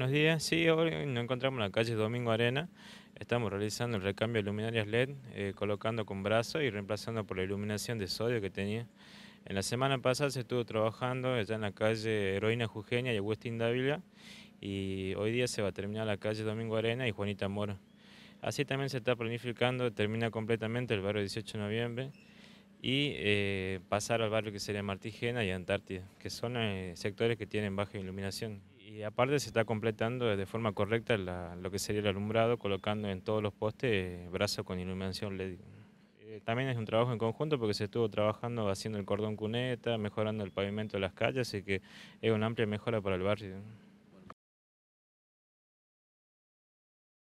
buenos días. Sí, hoy nos encontramos en la calle Domingo Arena. Estamos realizando el recambio de luminarias LED, eh, colocando con brazo y reemplazando por la iluminación de sodio que tenía. En la semana pasada se estuvo trabajando ya en la calle Heroína Jujeña y Agustín Dávila y hoy día se va a terminar la calle Domingo Arena y Juanita Mora. Así también se está planificando, termina completamente el barrio 18 de noviembre y eh, pasar al barrio que sería Martígena y Antártida, que son eh, sectores que tienen baja iluminación. Y aparte se está completando de forma correcta lo que sería el alumbrado, colocando en todos los postes eh, brazos con iluminación LED. Eh, también es un trabajo en conjunto porque se estuvo trabajando haciendo el cordón cuneta, mejorando el pavimento de las calles, así que es una amplia mejora para el barrio.